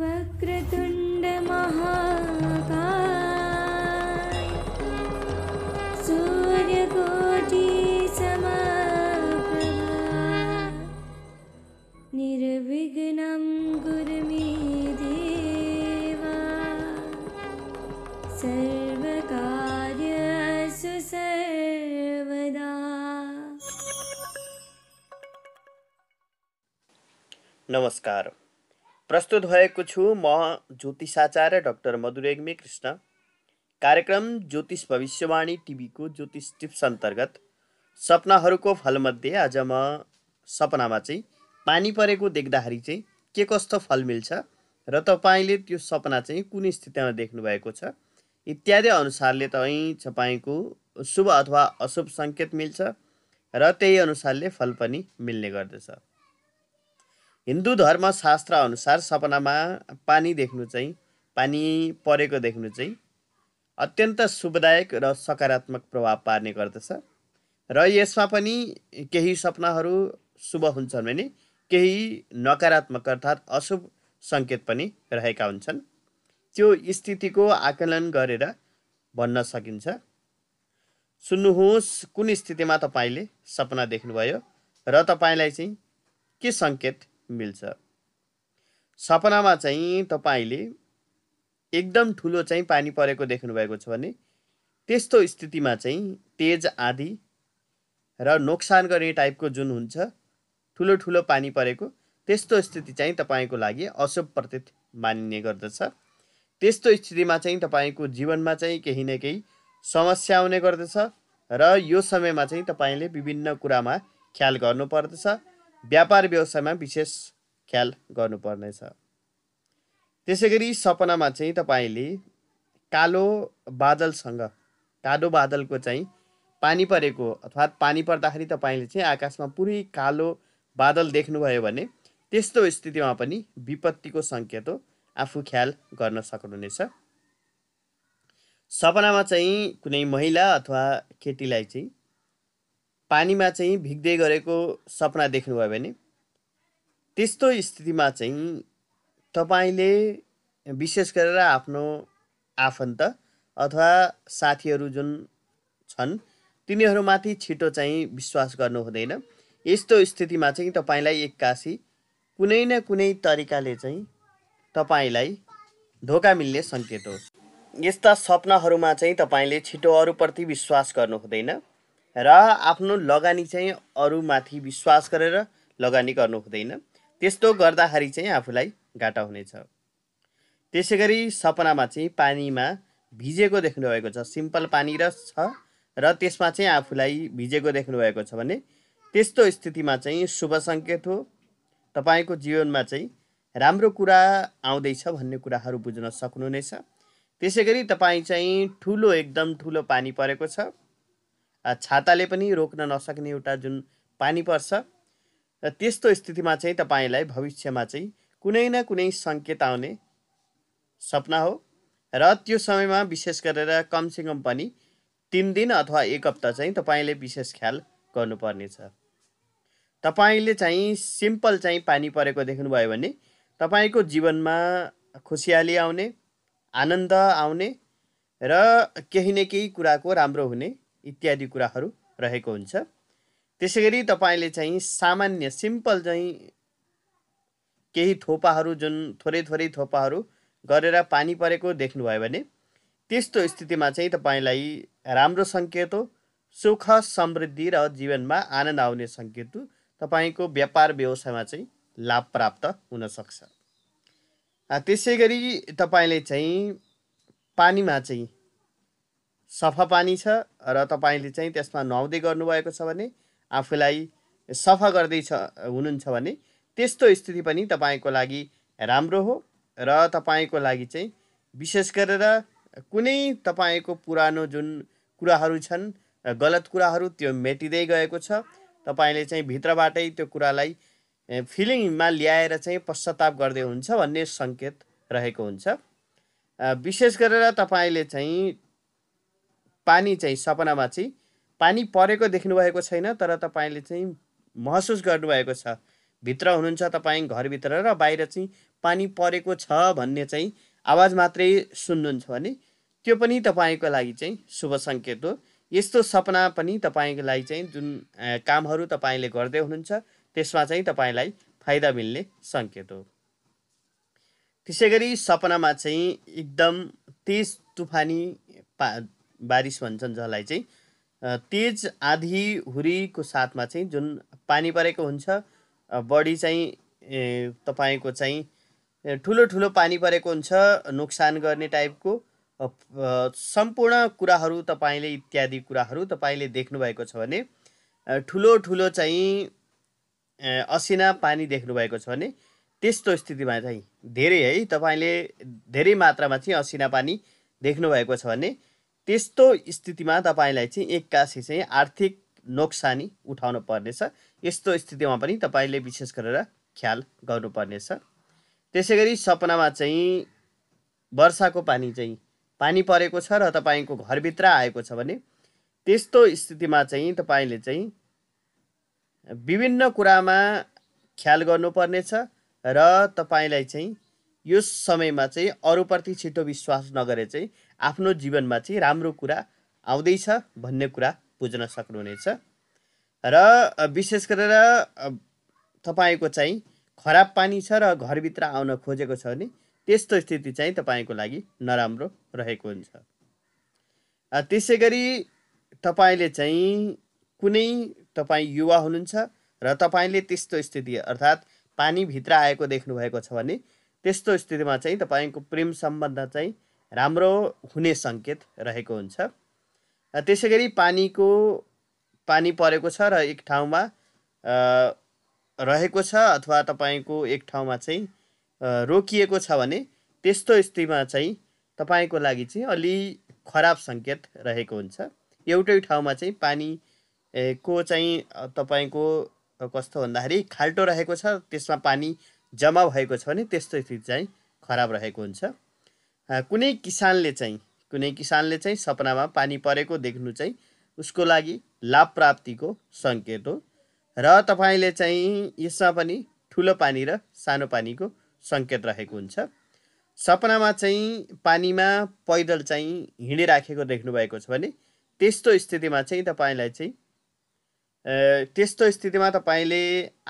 वक्रतुण्ड वक्रतुण्डमहाका सूर्यकोटी समा निर्विघ्नं गुर्मिदेवा सर्वकार्य सुसर्वदा नमस्कार। प्रस्तुत भएको छु म ज्योतिषाचार्य डाक्टर मधुरेग्मी कृष्ण कार्यक्रम ज्योतिष भविष्यवाणी टिभीको ज्योतिष टिप्स अन्तर्गत सपनाहरूको फलमध्ये आज म सपनामा चाहिँ पानी परेको देख्दाखेरि चाहिँ के कस्तो फल मिल्छ र तपाईँले त्यो सपना चाहिँ कुन स्थितिमा देख्नुभएको छ इत्यादि अनुसारले तपाईँ तपाईँको शुभ अथवा अशुभ सङ्केत मिल्छ र त्यही अनुसारले फल पनि मिल्ने गर्दछ हिन्दू अनुसार सपनामा पानी देख्नु चाहिँ पानी परेको देख्नु चाहिँ अत्यन्त शुभदायक र सकारात्मक प्रभाव पार्ने गर्दछ र यसमा पनि केही सपनाहरू शुभ हुन्छन् भने केही नकारात्मक अर्थात् अशुभ सङ्केत पनि रहेका हुन्छन् त्यो स्थितिको आकलन गरेर भन्न सकिन्छ सुन्नुहोस् कुन स्थितिमा तपाईँले सपना देख्नुभयो र तपाईँलाई चाहिँ के सङ्केत मिल्छ सपनामा चाहिँ तपाईँले एकदम ठुलो चाहिँ पानी परेको देख्नुभएको छ भने त्यस्तो स्थितिमा चाहिँ तेज आदि र नोक्सान गर्ने टाइपको जुन हुन्छ ठुलो ठुलो पानी परेको त्यस्तो स्थिति चाहिँ तपाईँको लागि अशुभ प्रतीत मानिने गर्दछ त्यस्तो स्थितिमा चाहिँ तपाईँको जीवनमा चाहिँ केही न केही समस्या आउने गर्दछ र यो समयमा चाहिँ तपाईँले विभिन्न कुरामा ख्याल गर्नुपर्दछ व्यापार व्यवसायमा विशेष ख्याल गर्नुपर्नेछ त्यसै गरी सपनामा चाहिँ तपाईँले कालो बादलसँग कालो बादलको चाहिँ पानी परेको अथवा पानी पर्दाखेरि तपाईँले चाहिँ आकाशमा पुरै कालो बादल देख्नुभयो भने त्यस्तो स्थितिमा पनि विपत्तिको सङ्केत हो आफू ख्याल गर्न सक्नुहुनेछ सपनामा चाहिँ कुनै महिला अथवा केटीलाई चाहिँ पानीमा चाहिँ भिग्दै गरेको सपना देख्नुभयो भने त्यस्तो स्थितिमा चाहिँ तपाईँले विशेष गरेर आफ्नो आफन्त अथवा साथीहरू जुन छन् तिनीहरूमाथि छिटो चाहिँ विश्वास गर्नु हुँदैन यस्तो स्थितिमा चाहिँ तपाईँलाई एक्कासी कुनै न कुनै तरिकाले चाहिँ तपाईँलाई धोका मिल्ने सङ्केत हो यस्ता सपनाहरूमा चाहिँ तपाईँले छिटो अरूप्रति विश्वास गर्नु हुँदैन र आफ्नो लगानी चाहिँ अरूमाथि विश्वास गरेर लगानी गर्नु हुँदैन त्यस्तो गर्दाखेरि चाहिँ आफूलाई घाटा हुनेछ त्यसै गरी सपनामा चाहिँ पानीमा भिजेको देख्नुभएको छ सिम्पल पानी र छ र त्यसमा चाहिँ आफूलाई भिजेको देख्नुभएको छ भने त्यस्तो स्थितिमा चाहिँ शुभ सङ्केत हो तपाईँको जीवनमा चाहिँ राम्रो कुरा आउँदैछ भन्ने कुराहरू बुझ्न सक्नुहुनेछ त्यसै गरी तपाईँ चाहिँ ठुलो एकदम ठुलो पानी परेको छ छाताले पनि रोक्न नसक्ने एउटा जुन पानी पर्छ र त्यस्तो स्थितिमा चाहिँ तपाईँलाई भविष्यमा चाहिँ कुनै न कुनै सङ्केत आउने सपना हो र त्यो समयमा विशेष गरेर कमसेकम पनि तिन दिन अथवा एक हप्ता चाहिँ तपाईँले विशेष ख्याल गर्नुपर्नेछ तपाईँले चाहिँ सिम्पल चाहिँ पानी परेको देख्नुभयो भने तपाईँको जीवनमा खुसियाली आउने आनन्द आउने र केही न केही कुराको राम्रो हुने इत्यादि कुराहरू रहेको हुन्छ त्यसै गरी तपाईँले चाहिँ सामान्य सिम्पल चाहिँ केही थोपाहरू जुन थोरै थोरै थोपाहरू गरेर पानी परेको देख्नुभयो भने त्यस्तो स्थितिमा चाहिँ तपाईँलाई राम्रो सङ्केत हो सुख समृद्धि र जीवनमा आनन्द आउने सङ्केत हो तपाईँको व्यापार व्यवसायमा चाहिँ लाभ प्राप्त हुनसक्छ त्यसै गरी तपाईँले चाहिँ पानीमा चाहिँ सफा पानी छ र तपाईँले चाहिँ त्यसमा नुहाउँदै गर्नुभएको छ भने आफूलाई सफा गर्दैछ हुनुहुन्छ भने त्यस्तो स्थिति पनि तपाईँको लागि राम्रो हो र तपाईँको लागि चाहिँ विशेष गरेर कुनै तपाईँको पुरानो जुन कुराहरू छन् गलत कुराहरू त्यो मेटिँदै गएको छ तपाईँले चाहिँ भित्रबाटै त्यो कुरालाई फिलिङमा ल्याएर चाहिँ पश्चाताप गर्दै हुन्छ भन्ने सङ्केत रहेको हुन्छ विशेष गरेर तपाईँले चाहिँ पानी चाहिँ सपनामा चाहिँ पानी परेको देख्नुभएको छैन तर तपाईँले चाहिँ महसुस गर्नुभएको छ भित्र हुनुहुन्छ तपाईँ घरभित्र र बाहिर चाहिँ पानी परेको छ भन्ने चाहिँ आवाज मात्रै सुन्नुहुन्छ भने त्यो पनि तपाईँको लागि चाहिँ शुभ सङ्केत हो यस्तो सपना पनि तपाईँको लागि चाहिँ जुन कामहरू तपाईँले गर्दै हुनुहुन्छ त्यसमा चाहिँ तपाईँलाई फाइदा मिल्ने सङ्केत हो त्यसै गरी सपनामा चाहिँ एकदम तेज तुफानी पा बारिस भन्छन् जसलाई चाहिँ तेज आधी हुरीको साथमा चाहिँ जुन पानी परेको हुन्छ बढी चाहिँ तपाईँको चाहिँ ठुलो ठुलो पानी परेको हुन्छ नोक्सान गर्ने टाइपको सम्पूर्ण कुराहरू तपाईँले इत्यादि कुराहरू तपाईँले देख्नुभएको छ भने ठुलो ठुलो चाहिँ असिना पानी देख्नुभएको छ भने त्यस्तो स्थितिमा चाहिँ धेरै है तपाईँले धेरै मात्रामा चाहिँ असिना पानी देख्नुभएको छ भने त्यस्तो स्थितिमा तपाईँलाई चाहिँ एक्कासी चाहिँ आर्थिक नोक्सानी उठाउनु पर्नेछ यस्तो स्थितिमा पनि तपाईँले विशेष गरेर ख्याल गर्नुपर्नेछ त्यसै गरी सपनामा चाहिँ वर्षाको पानी चाहिँ पानी परेको छ र तपाईँको घरभित्र आएको छ भने त्यस्तो स्थितिमा चाहिँ तपाईँले चाहिँ विभिन्न कुरामा ख्याल गर्नुपर्नेछ र तपाईँलाई चाहिँ यो समयमा चाहिँ अरूप्रति छिटो विश्वास नगरे चाहिँ आफ्नो जीवनमा चाहिँ राम्रो कुरा आउँदैछ भन्ने कुरा बुझ्न सक्नुहुनेछ र विशेष गरेर तपाईँको चाहिँ खराब पानी छ र घरभित्र आउन खोजेको छ भने त्यस्तो स्थिति चाहिँ तपाईँको लागि नराम्रो रहेको हुन्छ त्यसै गरी तपाईँले चाहिँ कुनै तपाईँ युवा हुनुहुन्छ र तपाईँले त्यस्तो स्थिति अर्थात् पानीभित्र आएको देख्नुभएको छ भने त्यस्तो स्थितिमा चाहिँ तपाईँको प्रेम सम्बन्ध चाहिँ राम्रो हुने सङ्केत रहेको हुन्छ त्यसै गरी पानीको पानी परेको छ र एक ठाउँमा रहेको छ अथवा तपाईँको एक ठाउँमा चाहिँ रोकिएको छ भने त्यस्तो स्थितिमा चाहिँ तपाईँको लागि चाहिँ अलि खराब सङ्केत रहेको हुन्छ एउटै ठाउँमा चाहिँ पानी को चाहिँ तपाईँको कस्तो भन्दाखेरि खाल्टो रहेको छ त्यसमा पानी जम्मा भएको छ भने त्यस्तो स्थिति चाहिँ खराब रहेको हुन्छ कुनै किसानले चाहिँ कुनै किसानले चाहिँ सपनामा पानी परेको देख्नु चाहिँ उसको लागि लाभ प्राप्तिको सङ्केत हो र तपाईँले चाहिँ यसमा पनि ठुलो पानी र सानो पानीको सङ्केत रहेको हुन्छ सपनामा चाहिँ पानीमा पैदल चाहिँ हिँडिराखेको देख्नुभएको छ भने त्यस्तो स्थितिमा चाहिँ तपाईँलाई चाहिँ त्यस्तो स्थितिमा तपाईँले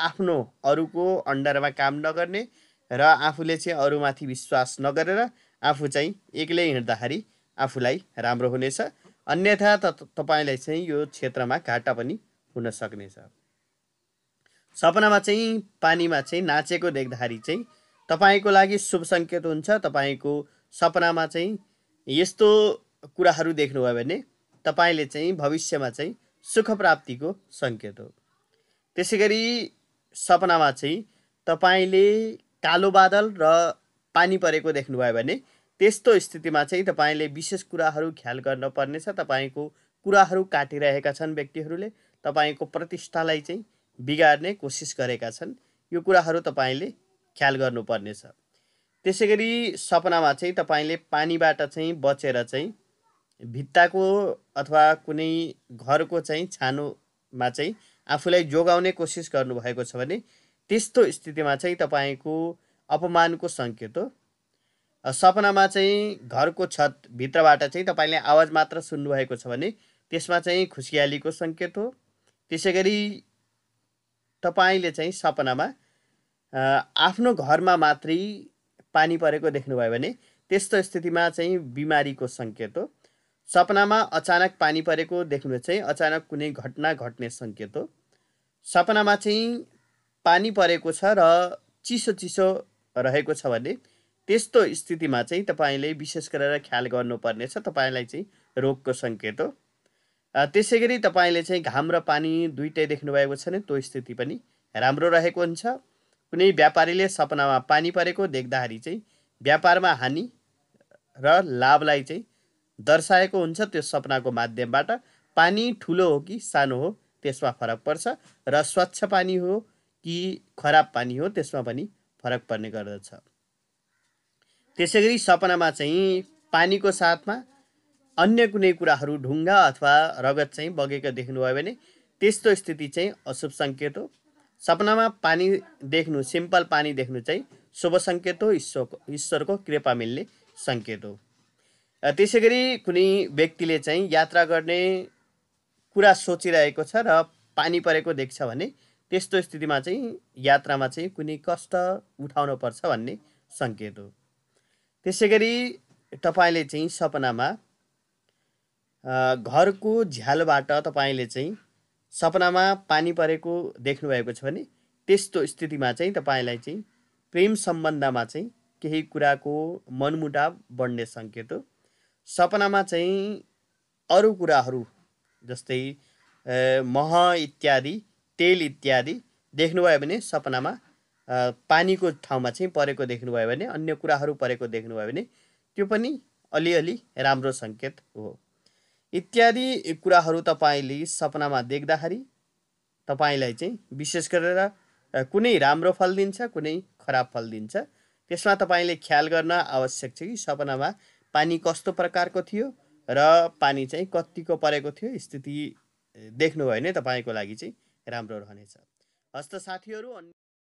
आफ्नो अरूको अन्डरमा काम नगर्ने र आफूले चाहिँ अरूमाथि विश्वास नगरेर आफू चाहिँ एक्लै हिँड्दाखेरि आफूलाई राम्रो हुनेछ अन्यथा त तपाईँलाई चाहिँ यो क्षेत्रमा घाटा पनि हुन सक्नेछ सपनामा चाहिँ पानीमा चाहिँ नाचेको देख्दाखेरि चाहिँ तपाईँको लागि शुभ सङ्केत हुन्छ तपाईँको सपनामा चाहिँ यस्तो कुराहरू देख्नुभयो भने तपाईँले चाहिँ भविष्यमा चाहिँ सुख प्राप्तिको सङ्केत हो त्यसै गरी सपनामा चाहिँ तपाईँले कालो बादल र पानी परेको देख्नुभयो भने त्यस्तो स्थितिमा चाहिँ तपाईँले विशेष कुराहरू ख्याल गर्न पर्नेछ तपाईँको कुराहरू काटिरहेका छन् व्यक्तिहरूले तपाईँको प्रतिष्ठालाई चाहिँ बिगार्ने कोसिस गरेका छन् यो कुराहरू तपाईँले ख्याल गर्नुपर्नेछ त्यसै गरी सपनामा चाहिँ तपाईँले पानीबाट चाहिँ बचेर चाहिँ भित्ताको अथवा कुनै घरको चाहिँ छानोमा चाहिँ आफूलाई जोगाउने कोसिस गर्नुभएको छ भने त्यस्तो स्थितिमा चाहिँ तपाईँको अपमानको सङ्केत हो सपनामा चाहिँ घरको छत भित्रबाट चाहिँ तपाईँले आवाज मात्र सुन्नुभएको छ भने त्यसमा चाहिँ खुसियालीको सङ्केत हो त्यसै गरी तपाईँले चाहिँ सपनामा आफ्नो घरमा मात्रै पानी परेको देख्नुभयो भने त्यस्तो स्थितिमा चाहिँ बिमारीको सङ्केत हो सपनामा अचानक पानी परेको देख्नु चाहिँ अचानक कुनै घटना घट्ने सङ्केत हो सपनामा चाहिँ पानी परेको छ र चिसो चिसो रहेको छ भने त्यस्तो स्थितिमा चाहिँ तपाईँले विशेष गरेर ख्याल गर्नुपर्नेछ तपाईँलाई चाहिँ रोगको सङ्केत हो त्यसै गरी तपाईँले चाहिँ घाम र पानी दुइटै देख्नुभएको छ भने त्यो स्थिति पनि राम्रो रहेको हुन्छ कुनै व्यापारीले सपनामा पानी परेको देख्दाखेरि चाहिँ व्यापारमा हानि र लाभलाई चाहिँ दर्शाएको हुन्छ त्यो सपनाको माध्यमबाट पानी ठुलो हो कि सानो हो त्यसमा फरक पर्छ र स्वच्छ पानी हो कि खराब पानी हो त्यसमा पनि फरक पर्ने गर्दछ त्यसै गरी सपनामा चाहिँ पानीको साथमा अन्य कुनै कुराहरू ढुङ्गा अथवा रगत चाहिँ बगेको देख्नुभयो भने त्यस्तो स्थिति चाहिँ अशुभ सङ्केत हो सपनामा पानी देख्नु सिम्पल पानी देख्नु चाहिँ शुभ सङ्केत हो ईश्वरको ईश्वरको कृपा मिल्ने सङ्केत हो त्यसै गरी कुनै व्यक्तिले चाहिँ यात्रा गर्ने कुरा सोचिरहेको छ र पानी परेको देख्छ भने त्यस्तो स्थितिमा चाहिँ यात्रामा चाहिँ कुनै कष्ट उठाउनु पर्छ भन्ने सङ्केत हो त्यसै गरी तपाईँले चाहिँ सपनामा घरको झ्यालबाट तपाईँले चाहिँ सपनामा पानी परेको देख्नुभएको छ भने त्यस्तो स्थितिमा चाहिँ तपाईँलाई चाहिँ प्रेम सम्बन्धमा चाहिँ केही कुराको मनमुटाव बढ्ने सङ्केत हो सपनामा चाहिँ अरू कुराहरू जस्तै मह इत्यादि तेल इत्यादि देख्नुभयो भने सपनामा पानीको ठाउँमा चाहिँ परेको देख्नुभयो भने अन्य कुराहरू परेको देख्नुभयो भने त्यो पनि अलिअलि राम्रो सङ्केत हो इत्यादि कुराहरू तपाईँले सपनामा देख्दाखेरि तपाईँलाई चाहिँ विशेष गरेर कुनै राम्रो फल दिन्छ कुनै खराब फल दिन्छ त्यसमा तपाईँले ख्याल गर्न आवश्यक छ कि सपनामा पानी कस्तो प्रकारको थियो र पानी चाहिँ कतिको परेको थियो स्थिति देख्नुभयो भने तपाईँको लागि चाहिँ राम्रो रहनेछ हस्त साथीहरू